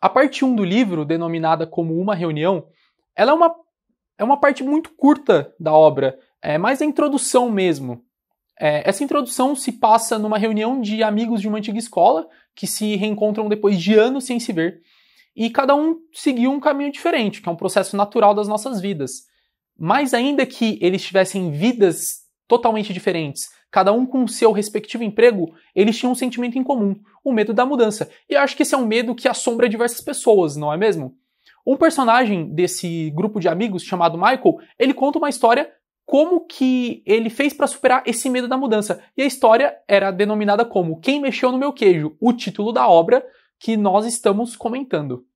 A parte 1 do livro, denominada como Uma Reunião, ela é uma, é uma parte muito curta da obra, é mais a introdução mesmo. É, essa introdução se passa numa reunião de amigos de uma antiga escola que se reencontram depois de anos sem se ver e cada um seguiu um caminho diferente, que é um processo natural das nossas vidas. Mais ainda que eles tivessem vidas totalmente diferentes, cada um com seu respectivo emprego, eles tinham um sentimento em comum, o medo da mudança. E eu acho que esse é um medo que assombra diversas pessoas, não é mesmo? Um personagem desse grupo de amigos chamado Michael, ele conta uma história como que ele fez para superar esse medo da mudança. E a história era denominada como Quem mexeu no meu queijo, o título da obra que nós estamos comentando.